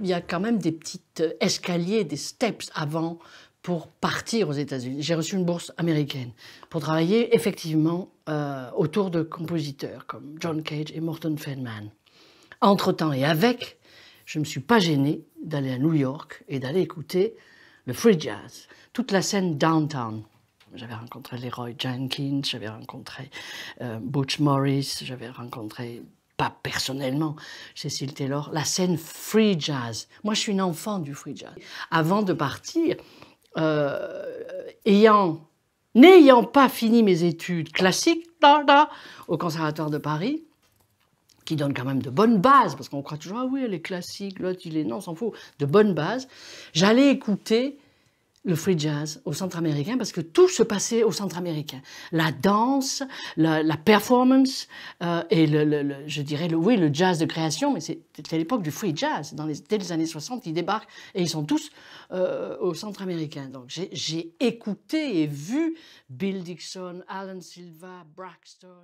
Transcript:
il y a quand même des petits euh, escaliers, des steps avant pour partir aux États-Unis. J'ai reçu une bourse américaine pour travailler effectivement euh, autour de compositeurs comme John Cage et Morton Feldman. Entre-temps et avec, je ne me suis pas gêné d'aller à New York et d'aller écouter le free jazz, toute la scène downtown. J'avais rencontré Leroy Jenkins, j'avais rencontré euh, Butch Morris, j'avais rencontré pas personnellement, Cécile Taylor, la scène free jazz. Moi, je suis une enfant du free jazz. Avant de partir, euh, ayant, n'ayant pas fini mes études classiques au Conservatoire de Paris, qui donne quand même de bonnes bases, parce qu'on croit toujours, ah oui, elle est classique, l'autre, il est, non, on s'en fout, de bonnes bases, j'allais écouter le free jazz au centre américain parce que tout se passait au centre américain. La danse, la, performance euh, et je dirais, oui, le jazz de création, mais c'était l'époque du free jazz. Dans les, dès les années 60, ils débarquent et ils sont tous euh, au centre américain. Donc j'ai écouté et vu Bill Dixon, Alan Silva, Braxton.